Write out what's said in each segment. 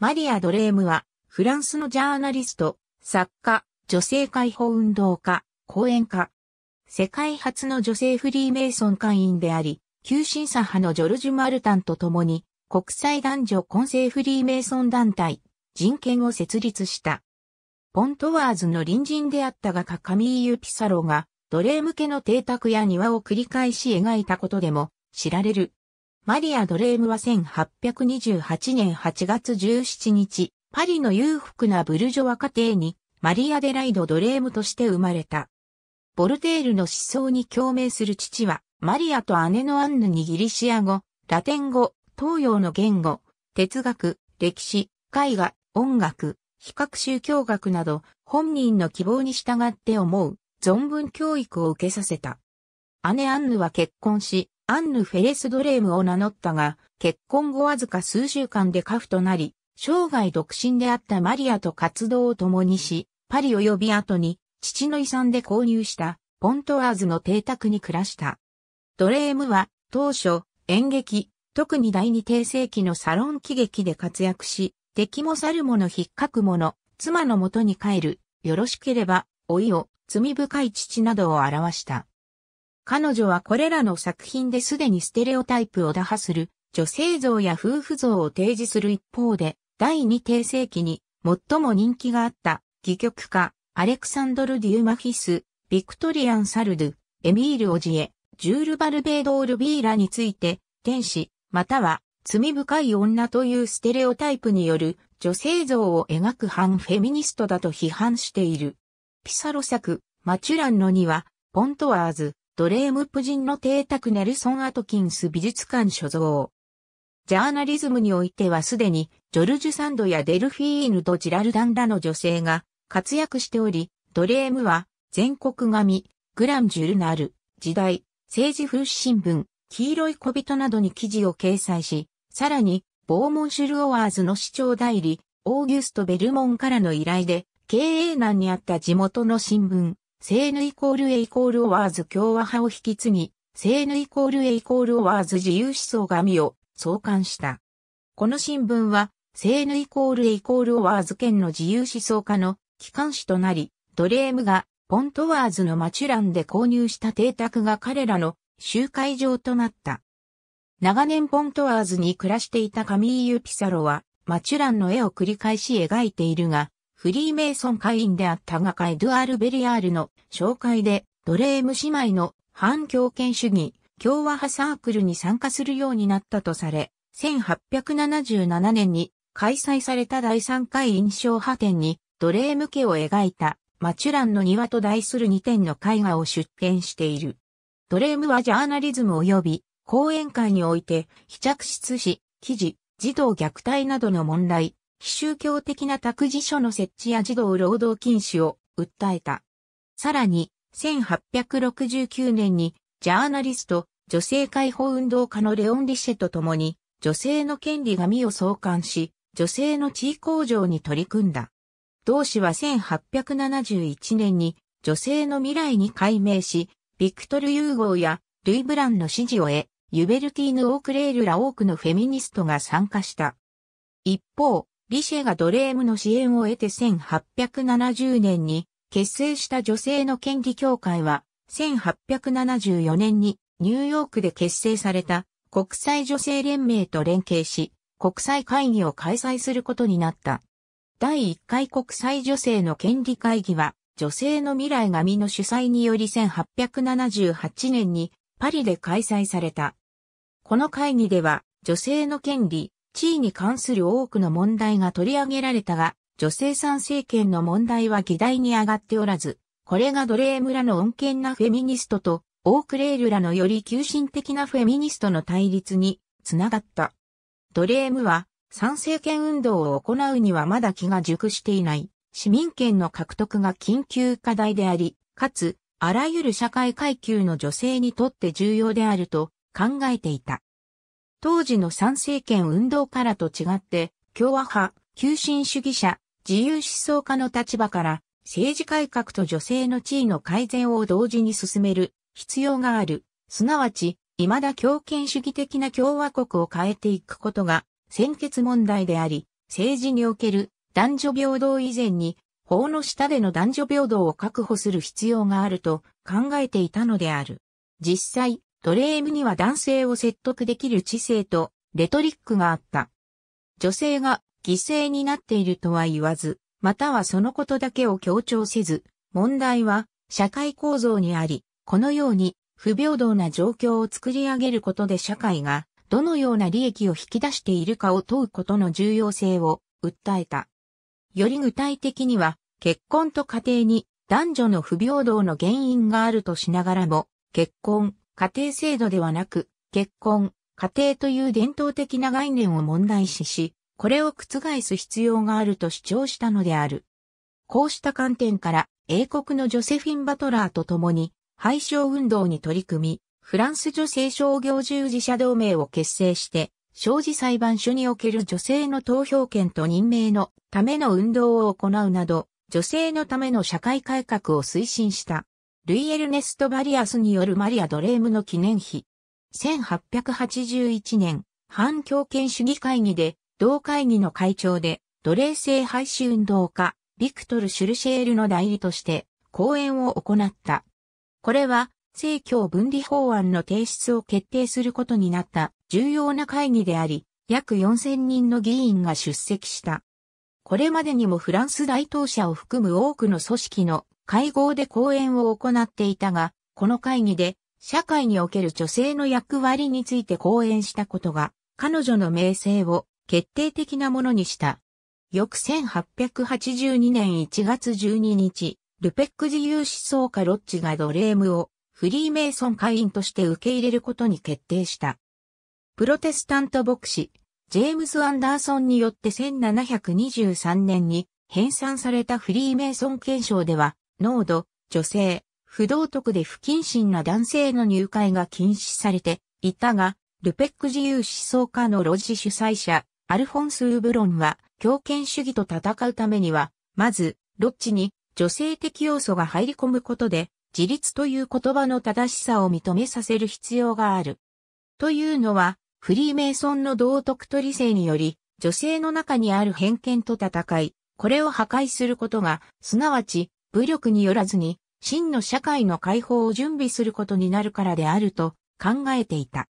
マリア・ドレームは、フランスのジャーナリスト、作家、女性解放運動家、講演家。世界初の女性フリーメイソン会員であり、旧審査派のジョルジュ・マルタンと共に、国際男女混成フリーメイソン団体、人権を設立した。ポントワーズの隣人であった画家カミーユ・ピサロが、奴隷向けの邸宅や庭を繰り返し描いたことでも知られる。マリア・ドレームは1828年8月17日、パリの裕福なブルジョワ家庭にマリア・デライド・ドレームとして生まれた。ボルテールの思想に共鳴する父は、マリアと姉のアンヌにギリシア語、ラテン語、東洋の言語、哲学、歴史、絵画、音楽、比較宗教学など、本人の希望に従って思う、存分教育を受けさせた。姉アンヌは結婚し、アンヌ・フェレス・ドレームを名乗ったが、結婚後わずか数週間で家父となり、生涯独身であったマリアと活動を共にし、パリ及び後に、父の遺産で購入した、ポントワーズの邸宅に暮らした。ドレームは、当初、演劇、特に第二帝世紀のサロン喜劇で活躍し、敵も去る者引っかく者、妻の元に帰る、よろしければ、老いを、罪深い父などを表した。彼女はこれらの作品ですでにステレオタイプを打破する女性像や夫婦像を提示する一方で、第二帝世紀に最も人気があった戯曲家、アレクサンドル・デューマフィス、ビクトリアン・サルドゥ、エミール・オジエ、ジュール・バルベード・オルビーラについて、天使、または罪深い女というステレオタイプによる女性像を描く反フェミニストだと批判している。ピサロ作、マチュランの2は、ポントワーズ、ドレーム夫人の邸宅ネルソン・アトキンス美術館所蔵。ジャーナリズムにおいてはすでに、ジョルジュ・サンドやデルフィーヌとジラルダンらの女性が活躍しており、ドレームは、全国紙、グランジュルナル、時代、政治風刺新聞、黄色い小人などに記事を掲載し、さらに、ボーモンシュルオワーズの市長代理、オーギュスト・ベルモンからの依頼で、経営難にあった地元の新聞、セーヌイコールエイコールオワーズ共和派を引き継ぎ、セーヌイコールエイコールオワーズ自由思想紙を創刊した。この新聞は、セーヌイコールエイコールオワーズ県の自由思想家の機関紙となり、ドレームがポントワーズのマチュランで購入した邸宅が彼らの集会場となった。長年ポントワーズに暮らしていたカミーユ・ピサロは、マチュランの絵を繰り返し描いているが、フリーメイソン会員であった画家エドゥアール・ベリアールの紹介で、ドレーム姉妹の反強権主義、共和派サークルに参加するようになったとされ、1877年に開催された第3回印象派展に奴隷向けを描いたマチュランの庭と題する2点の絵画を出展している。ドレームはジャーナリズム及び講演会において非着室し、記事、児童虐待などの問題、非宗教的な託児所の設置や児童労働禁止を訴えた。さらに、1869年に、ジャーナリスト、女性解放運動家のレオン・リシェと共に、女性の権利紙を創刊し、女性の地位向上に取り組んだ。同氏は1871年に、女性の未来に改名し、ビクトル・ユーゴーや、ルイ・ブランの支持を得、ユベルティーヌ・オークレールら多くのフェミニストが参加した。一方、リシェがドレームの支援を得て1870年に結成した女性の権利協会は1874年にニューヨークで結成された国際女性連盟と連携し国際会議を開催することになった。第1回国際女性の権利会議は女性の未来紙の主催により1878年にパリで開催された。この会議では女性の権利、地位に関する多くの問題が取り上げられたが、女性参政権の問題は議題に上がっておらず、これが奴隷村の穏健なフェミニストと、オークレールらのより急進的なフェミニストの対立につながった。奴隷ムは、参政権運動を行うにはまだ気が熟していない、市民権の獲得が緊急課題であり、かつ、あらゆる社会階級の女性にとって重要であると考えていた。当時の参政権運動からと違って、共和派、急進主義者、自由思想家の立場から、政治改革と女性の地位の改善を同時に進める必要がある。すなわち、未だ強権主義的な共和国を変えていくことが、先決問題であり、政治における男女平等以前に、法の下での男女平等を確保する必要があると考えていたのである。実際、ドレームには男性を説得できる知性とレトリックがあった。女性が犠牲になっているとは言わず、またはそのことだけを強調せず、問題は社会構造にあり、このように不平等な状況を作り上げることで社会がどのような利益を引き出しているかを問うことの重要性を訴えた。より具体的には、結婚と家庭に男女の不平等の原因があるとしながらも、結婚、家庭制度ではなく、結婚、家庭という伝統的な概念を問題視し、これを覆す必要があると主張したのである。こうした観点から、英国のジョセフィン・バトラーと共に、廃止運動に取り組み、フランス女性商業従事者同盟を結成して、商事裁判所における女性の投票権と任命のための運動を行うなど、女性のための社会改革を推進した。ルイ・エルネスト・バリアスによるマリア・ドレームの記念碑。1881年、反強権主義会議で、同会議の会長で、奴隷制廃止運動家、ビクトル・シュルシェールの代理として、講演を行った。これは、政教分離法案の提出を決定することになった重要な会議であり、約4000人の議員が出席した。これまでにもフランス大統社を含む多くの組織の会合で講演を行っていたが、この会議で社会における女性の役割について講演したことが、彼女の名声を決定的なものにした。翌1882年1月12日、ルペック自由思想家ロッチがドレームをフリーメイソン会員として受け入れることに決定した。プロテスタント牧師、ジェームズ・アンダーソンによって1723年に編纂されたフリーメイソン憲章では、濃度、女性、不道徳で不謹慎な男性の入会が禁止されていたが、ルペック自由思想家のロジ主催者、アルフォンス・ウブロンは、強権主義と戦うためには、まず、ロッチに女性的要素が入り込むことで、自立という言葉の正しさを認めさせる必要がある。というのは、フリーメイソンの道徳と理性により、女性の中にある偏見と戦い、これを破壊することが、すなわち、武力によらずに、真の社会の解放を準備することになるからであると考えていた。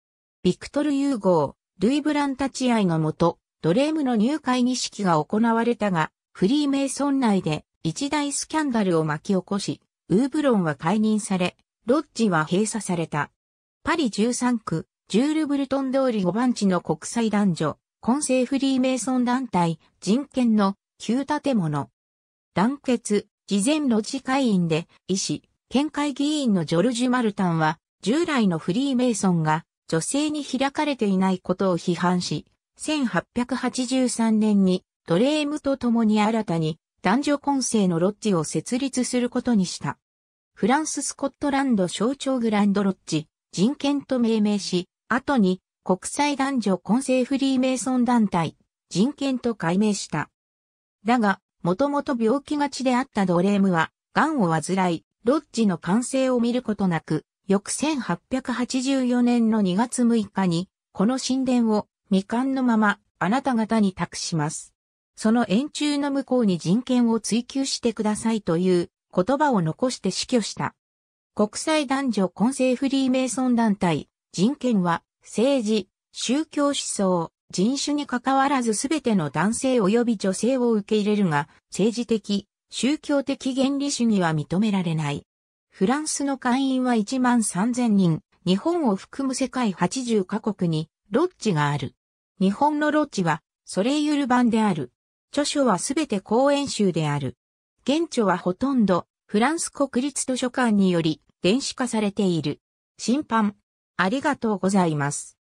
ビクトル・ユーゴー、ルイ・ブラン立ち会いのもと、ドレームの入会儀式が行われたが、フリーメイソン内で一大スキャンダルを巻き起こし、ウーブロンは解任され、ロッジは閉鎖された。パリ13区、ジュール・ブルトン通り5番地の国際男女、混成フリーメイソン団体、人権の旧建物。団結、事前ロジ会員で、医師、県会議員のジョルジュ・マルタンは、従来のフリーメイソンが女性に開かれていないことを批判し、1883年にドレームと共に新たに男女混成のロッジを設立することにした。フランス・スコットランド象徴グランドロッジ、人権と命名し、後に国際男女混成フリーメイソン団体、人権と改名した。だが、もともと病気がちであったドレームは、癌を患い、ロッジの完成を見ることなく、翌1884年の2月6日に、この神殿を未完のままあなた方に託します。その円柱の向こうに人権を追求してくださいという言葉を残して死去した。国際男女混成フリーメイソン団体、人権は政治、宗教思想、人種に関わらずすべての男性及び女性を受け入れるが、政治的、宗教的原理主義は認められない。フランスの会員は1万3000人、日本を含む世界80カ国にロッジがある。日本のロッジはソレイユル版である。著書はすべて講演集である。現著はほとんどフランス国立図書館により電子化されている。審判。ありがとうございます。